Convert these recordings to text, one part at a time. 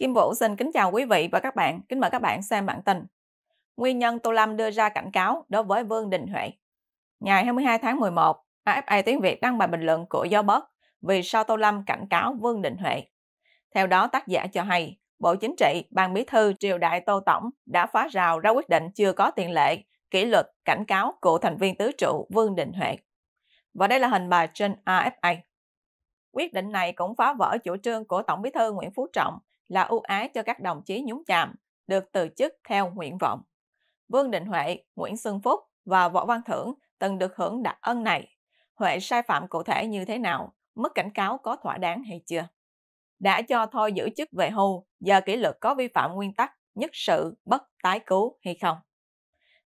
Kim Vũ xin kính chào quý vị và các bạn, kính mời các bạn xem bản tin. Nguyên nhân Tô Lâm đưa ra cảnh cáo đối với Vương Đình Huệ. Ngày 22 tháng 11, AFA Tiếng Việt đăng bài bình luận của Do Bớt vì sao Tô Lâm cảnh cáo Vương Đình Huệ. Theo đó tác giả cho hay, Bộ Chính trị, Ban Bí thư, Triều đại Tô Tổng đã phá rào ra quyết định chưa có tiền lệ, kỷ luật cảnh cáo cựu thành viên tứ trụ Vương Đình Huệ. Và đây là hình bài trên AFA. Quyết định này cũng phá vỡ chủ trương của Tổng Bí thư Nguyễn Phú Trọng là ưu ái cho các đồng chí nhúng chàm được từ chức theo nguyện vọng. Vương Đình Huệ, Nguyễn Xuân Phúc và Võ Văn Thưởng từng được hưởng đặc ân này. Huệ sai phạm cụ thể như thế nào, mức cảnh cáo có thỏa đáng hay chưa? Đã cho thôi giữ chức về hưu, giờ kỷ luật có vi phạm nguyên tắc nhất sự bất tái cứu hay không?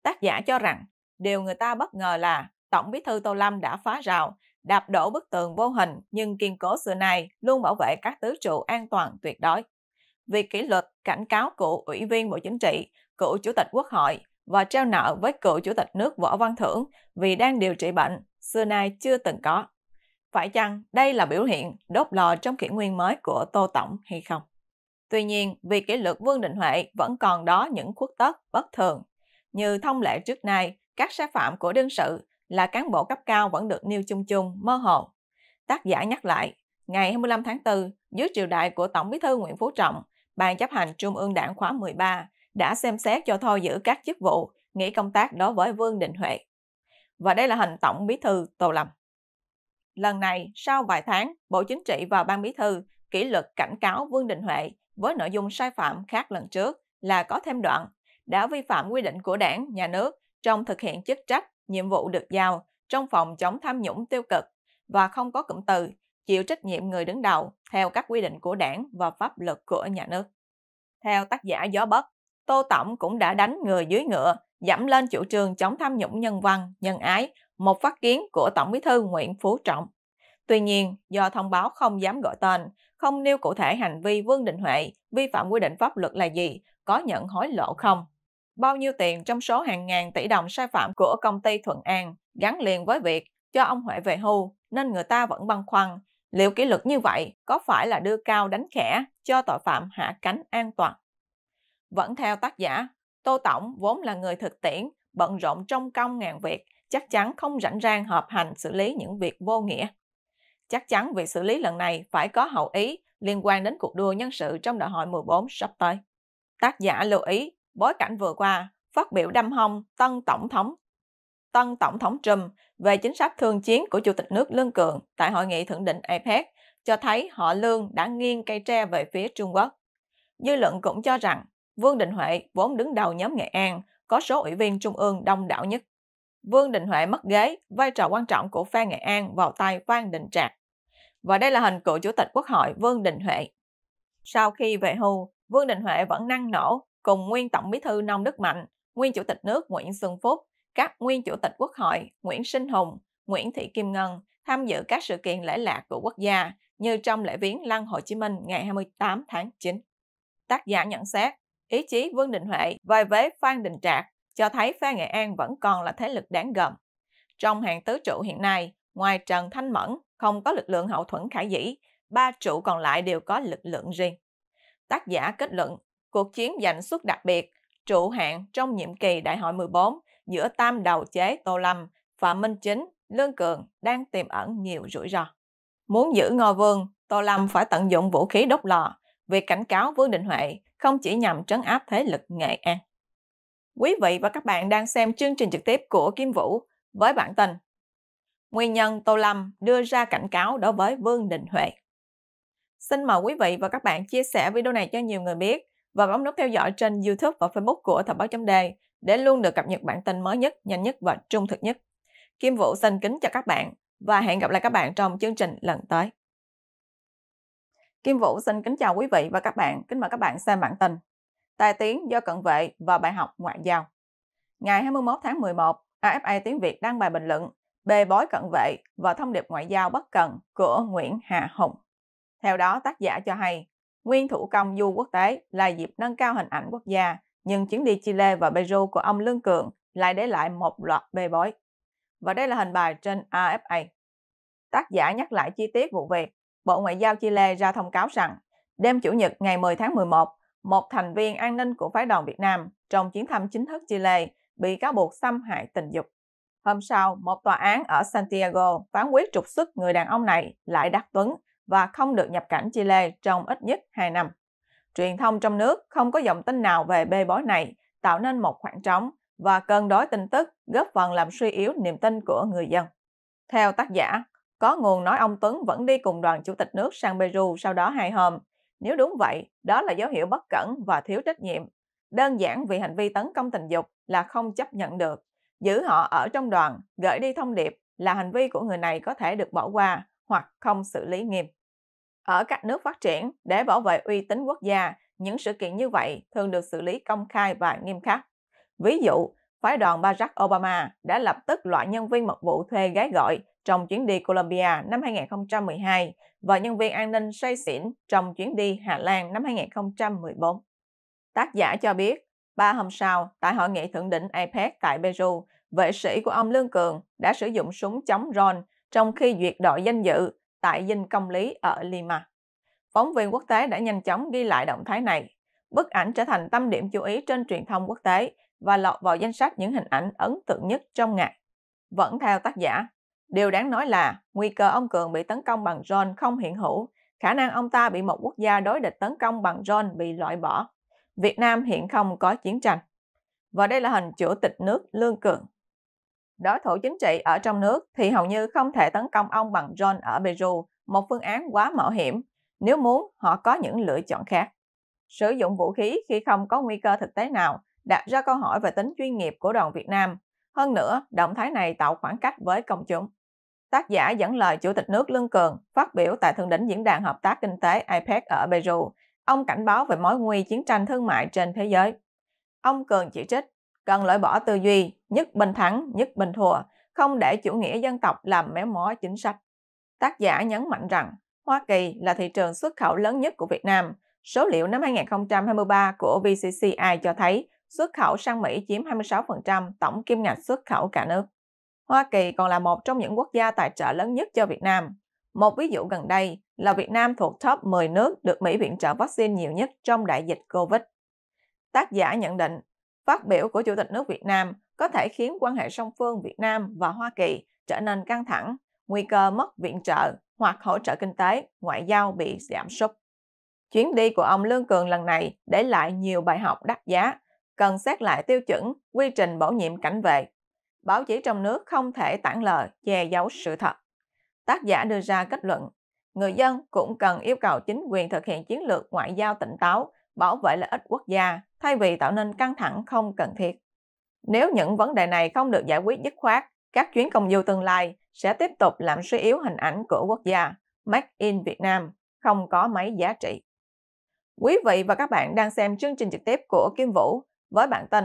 Tác giả cho rằng, điều người ta bất ngờ là Tổng bí thư Tô Lâm đã phá rào, đạp đổ bức tường vô hình nhưng kiên cố xưa nay luôn bảo vệ các tứ trụ an toàn tuyệt đối vì kỷ luật cảnh cáo cựu Ủy viên Bộ Chính trị, cựu Chủ tịch Quốc hội và treo nợ với cựu Chủ tịch nước Võ Văn Thưởng vì đang điều trị bệnh, xưa nay chưa từng có. Phải chăng đây là biểu hiện đốt lò trong kỷ nguyên mới của Tô Tổng hay không? Tuy nhiên, vì kỷ luật Vương Đình Huệ vẫn còn đó những khuất tất bất thường. Như thông lệ trước nay, các sai phạm của đương sự là cán bộ cấp cao vẫn được nêu chung chung, mơ hồ. Tác giả nhắc lại, ngày 25 tháng 4, dưới triều đại của Tổng bí thư Nguyễn Phú Trọng, Ban chấp hành Trung ương Đảng khóa 13 đã xem xét cho thôi giữ các chức vụ, nghỉ công tác đối với Vương Đình Huệ. Và đây là hành tổng bí thư Tô Lâm. Lần này, sau vài tháng, Bộ Chính trị và Ban Bí thư kỷ luật cảnh cáo Vương Đình Huệ với nội dung sai phạm khác lần trước là có thêm đoạn đã vi phạm quy định của đảng, nhà nước trong thực hiện chức trách, nhiệm vụ được giao trong phòng chống tham nhũng tiêu cực và không có cụm từ chịu trách nhiệm người đứng đầu theo các quy định của đảng và pháp luật của nhà nước. Theo tác giả Gió Bất, Tô Tổng cũng đã đánh người dưới ngựa, dẫm lên chủ trương chống tham nhũng nhân văn, nhân ái, một phát kiến của Tổng bí thư Nguyễn Phú Trọng. Tuy nhiên, do thông báo không dám gọi tên, không nêu cụ thể hành vi Vương Đình Huệ vi phạm quy định pháp luật là gì, có nhận hối lộ không. Bao nhiêu tiền trong số hàng ngàn tỷ đồng sai phạm của công ty Thuận An gắn liền với việc cho ông Huệ về hưu nên người ta vẫn băn khoăn Liệu kỷ luật như vậy có phải là đưa cao đánh khẽ cho tội phạm hạ cánh an toàn? Vẫn theo tác giả, Tô Tổng vốn là người thực tiễn, bận rộn trong công ngàn việc, chắc chắn không rảnh rang hợp hành xử lý những việc vô nghĩa. Chắc chắn việc xử lý lần này phải có hậu ý liên quan đến cuộc đua nhân sự trong đại hội 14 sắp tới. Tác giả lưu ý, bối cảnh vừa qua, phát biểu đâm hông tân tổng thống tân Tổng thống Trump về chính sách thương chiến của Chủ tịch nước Lương Cường tại hội nghị thượng đỉnh APEC cho thấy họ Lương đã nghiêng cây tre về phía Trung Quốc. Dư luận cũng cho rằng Vương Đình Huệ vốn đứng đầu nhóm Nghệ An có số ủy viên trung ương đông đảo nhất. Vương Đình Huệ mất ghế, vai trò quan trọng của phe Nghệ An vào tay Phan Đình Trạc. Và đây là hình cựu Chủ tịch Quốc hội Vương Đình Huệ. Sau khi về hưu, Vương Đình Huệ vẫn năng nổ cùng nguyên Tổng bí thư Nông Đức Mạnh, nguyên Chủ tịch nước Nguyễn Xuân Phúc các nguyên chủ tịch Quốc hội Nguyễn Sinh Hùng, Nguyễn Thị Kim Ngân tham dự các sự kiện lễ lạc của quốc gia như trong lễ viếng Lăng Hồ Chí Minh ngày 28 tháng 9. Tác giả nhận xét, ý chí Vương Đình Huệ vai vế Phan Đình Trạc cho thấy phe Nghệ An vẫn còn là thế lực đáng gồm. Trong hàng tứ trụ hiện nay, ngoài Trần Thanh Mẫn không có lực lượng hậu thuẫn khả dĩ, ba trụ còn lại đều có lực lượng riêng. Tác giả kết luận, cuộc chiến giành suất đặc biệt, trụ hạng trong nhiệm kỳ đại hội 14 giữa tam đầu chế Tô Lâm, và Minh Chính, Lương Cường đang tiềm ẩn nhiều rủi ro. Muốn giữ ngôi vương, Tô Lâm phải tận dụng vũ khí đốt lò. Việc cảnh cáo Vương Định Huệ không chỉ nhằm trấn áp thế lực Nghệ An. Quý vị và các bạn đang xem chương trình trực tiếp của Kim Vũ với bản tin Nguyên nhân Tô Lâm đưa ra cảnh cáo đối với Vương Đình Huệ. Xin mời quý vị và các bạn chia sẻ video này cho nhiều người biết và bấm nút theo dõi trên YouTube và Facebook của Thời báo chấm đề để luôn được cập nhật bản tin mới nhất, nhanh nhất và trung thực nhất. Kim Vũ xin kính chào các bạn và hẹn gặp lại các bạn trong chương trình lần tới. Kim Vũ xin kính chào quý vị và các bạn, kính mời các bạn xem bản tin. Tài tiếng do cận vệ và bài học ngoại giao. Ngày 21 tháng 11, AFA tiếng Việt đăng bài bình luận bê bối cận vệ và thông điệp ngoại giao bất cần của Nguyễn Hà Hùng. Theo đó, tác giả cho hay, nguyên thủ công du quốc tế là dịp nâng cao hình ảnh quốc gia nhưng chuyến đi Chile và Peru của ông Lương Cường lại để lại một loạt bê bối. Và đây là hình bài trên AFA. Tác giả nhắc lại chi tiết vụ việc. Bộ Ngoại giao Chile ra thông cáo rằng, đêm Chủ nhật ngày 10 tháng 11, một thành viên an ninh của phái đoàn Việt Nam trong chuyến thăm chính thức Chile bị cáo buộc xâm hại tình dục. Hôm sau, một tòa án ở Santiago phán quyết trục xuất người đàn ông này lại đắc tuấn và không được nhập cảnh Chile trong ít nhất 2 năm. Truyền thông trong nước không có dòng tin nào về bê bối này, tạo nên một khoảng trống và cơn đối tin tức góp phần làm suy yếu niềm tin của người dân. Theo tác giả, có nguồn nói ông Tuấn vẫn đi cùng đoàn chủ tịch nước sang Peru sau đó hai hôm. Nếu đúng vậy, đó là dấu hiệu bất cẩn và thiếu trách nhiệm. Đơn giản vì hành vi tấn công tình dục là không chấp nhận được. Giữ họ ở trong đoàn, gửi đi thông điệp là hành vi của người này có thể được bỏ qua hoặc không xử lý nghiêm. Ở các nước phát triển, để bảo vệ uy tín quốc gia, những sự kiện như vậy thường được xử lý công khai và nghiêm khắc. Ví dụ, phái đoàn Barack Obama đã lập tức loại nhân viên mật vụ thuê gái gọi trong chuyến đi Colombia năm 2012 và nhân viên an ninh say xỉn trong chuyến đi Hà Lan năm 2014. Tác giả cho biết, ba hôm sau, tại hội nghị thượng đỉnh APEC tại Peru, vệ sĩ của ông Lương Cường đã sử dụng súng chống Ron trong khi duyệt đội danh dự tại dinh công lý ở Lima. Phóng viên quốc tế đã nhanh chóng ghi lại động thái này. Bức ảnh trở thành tâm điểm chú ý trên truyền thông quốc tế và lọt vào danh sách những hình ảnh ấn tượng nhất trong ngày. Vẫn theo tác giả, điều đáng nói là nguy cơ ông Cường bị tấn công bằng drone không hiện hữu, khả năng ông ta bị một quốc gia đối địch tấn công bằng drone bị loại bỏ. Việt Nam hiện không có chiến tranh. Và đây là hình chủ tịch nước Lương Cường đối thủ chính trị ở trong nước thì hầu như không thể tấn công ông bằng drone ở Peru, một phương án quá mạo hiểm. Nếu muốn, họ có những lựa chọn khác. Sử dụng vũ khí khi không có nguy cơ thực tế nào đặt ra câu hỏi về tính chuyên nghiệp của đoàn Việt Nam. Hơn nữa, động thái này tạo khoảng cách với công chúng. Tác giả dẫn lời Chủ tịch nước Lương Cường phát biểu tại thượng đỉnh diễn đàn hợp tác kinh tế APEC ở Peru. Ông cảnh báo về mối nguy chiến tranh thương mại trên thế giới. Ông Cường chỉ trích cần loại bỏ tư duy nhất bình thắng, nhất bình thua, không để chủ nghĩa dân tộc làm méo mó chính sách. Tác giả nhấn mạnh rằng Hoa Kỳ là thị trường xuất khẩu lớn nhất của Việt Nam. Số liệu năm 2023 của VCCI cho thấy xuất khẩu sang Mỹ chiếm 26% tổng kim ngạch xuất khẩu cả nước. Hoa Kỳ còn là một trong những quốc gia tài trợ lớn nhất cho Việt Nam. Một ví dụ gần đây là Việt Nam thuộc top 10 nước được Mỹ viện trợ vaccine nhiều nhất trong đại dịch COVID. Tác giả nhận định Phát biểu của Chủ tịch nước Việt Nam có thể khiến quan hệ song phương Việt Nam và Hoa Kỳ trở nên căng thẳng, nguy cơ mất viện trợ hoặc hỗ trợ kinh tế, ngoại giao bị giảm sút. Chuyến đi của ông Lương Cường lần này để lại nhiều bài học đắt giá, cần xét lại tiêu chuẩn, quy trình bổ nhiệm cảnh vệ. Báo chí trong nước không thể tản lờ, che giấu sự thật. Tác giả đưa ra kết luận, người dân cũng cần yêu cầu chính quyền thực hiện chiến lược ngoại giao tỉnh táo, bảo vệ lợi ích quốc gia, thay vì tạo nên căng thẳng không cần thiết. Nếu những vấn đề này không được giải quyết dứt khoát, các chuyến công du tương lai sẽ tiếp tục làm suy yếu hình ảnh của quốc gia Make in Việt Nam không có mấy giá trị. Quý vị và các bạn đang xem chương trình trực tiếp của Kim Vũ với bản tin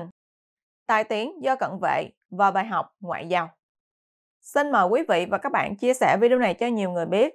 Tài tiếng do cận vệ và bài học ngoại giao. Xin mời quý vị và các bạn chia sẻ video này cho nhiều người biết